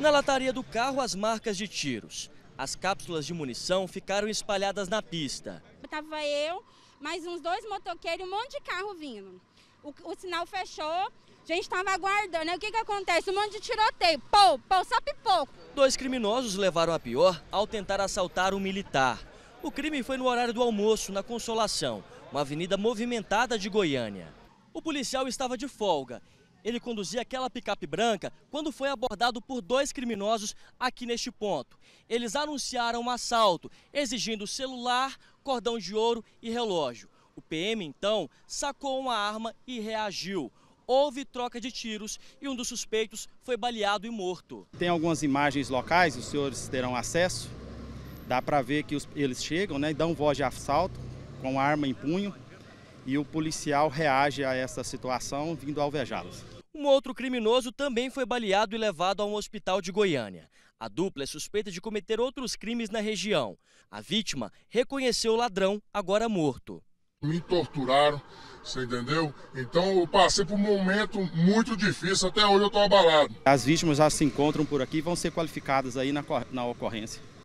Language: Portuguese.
Na lataria do carro, as marcas de tiros. As cápsulas de munição ficaram espalhadas na pista. Estava eu, mais uns dois motoqueiros e um monte de carro vindo. O, o sinal fechou, a gente estava aguardando. o que, que acontece? Um monte de tiroteio. Pou, pou, só pipoco. Dois criminosos levaram a pior ao tentar assaltar um militar. O crime foi no horário do almoço, na Consolação, uma avenida movimentada de Goiânia. O policial estava de folga ele conduzia aquela picape branca quando foi abordado por dois criminosos aqui neste ponto. Eles anunciaram um assalto, exigindo celular, cordão de ouro e relógio. O PM, então, sacou uma arma e reagiu. Houve troca de tiros e um dos suspeitos foi baleado e morto. Tem algumas imagens locais, os senhores terão acesso. Dá para ver que os, eles chegam, né, dão voz de assalto com arma em punho e o policial reage a essa situação vindo alvejá-los. Um outro criminoso também foi baleado e levado a um hospital de Goiânia. A dupla é suspeita de cometer outros crimes na região. A vítima reconheceu o ladrão, agora morto. Me torturaram, você entendeu? Então eu passei por um momento muito difícil, até hoje eu estou abalado. As vítimas já se encontram por aqui e vão ser qualificadas aí na, na ocorrência.